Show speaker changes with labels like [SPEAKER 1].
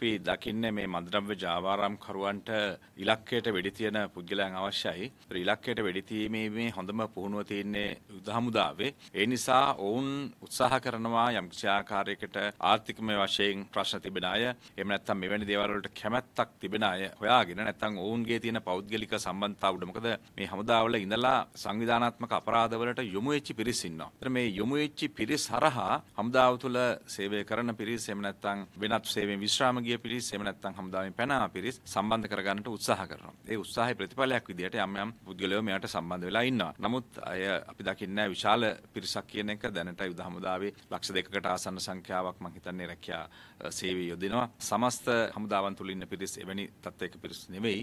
[SPEAKER 1] අපි දකින්නේ මේ මන්ද්‍රව්‍ය ජාවාරම්කරුවන්ට ඉලක්කයට වෙඩි තියෙන පුද්ගලයන් අවශ්‍යයි. ඉලක්කයට වෙඩි තීමේ හොඳම පුහුණුව තියෙන්නේ යුද හමුදාවේ. ඒ නිසා ඔවුන් උත්සාහ කරනවා යම් කිසි ආකාරයකට ආර්ථිකමය වශයෙන් ප්‍රශ්න තිබෙන අය, එහෙම නැත්නම් මෙවැනි දේවල් වලට කැමැත්තක් තිබෙන අය හොයාගෙන නැත්නම් ඔවුන්ගේ තියෙන පෞද්ගලික සම්බන්ධතාව උඩ මොකද මේ හමුදාවල ඉඳලා සංවිධානාත්මක අපරාධවලට යොමු වෙච්ච පිරිස් ඉන්නවා. ඒතර මේ යොමු වෙච්ච පිරිස් හරහා හමුදාව තුළ සේවය කරන පිරිස් එහෙම නැත්නම් වෙනත් සේවයෙන් විශ්‍රාම ගිය පිරිස් එහෙම නැත්නම් හමුදාවෙන් පැන ආ පිරිස් සම්බන්ධ කරගන්නට උත්සාහ කරනවා. ඒ උත්සාහයේ ප්‍රතිඵලයක් විදිහට යම් යම් පුද්ගලයෝ මෙයාට සම්බන්ධ වෙලා ඉන්නවා. නමුත් අය අපි දකින්නේ විශාල පිරිසක් කියන එක දැනට යුද හමුදාවේ ලක්ෂ දෙකකට ආසන්න සංඛ්‍යාවක් මම හිතන්නේ රැකියා සේවය යොදනවා. සමස්ත හමුදාවන් තුල ඉන්න පිරිස් එවැනි තත්ත්වයක පිරිස් නෙවෙයි.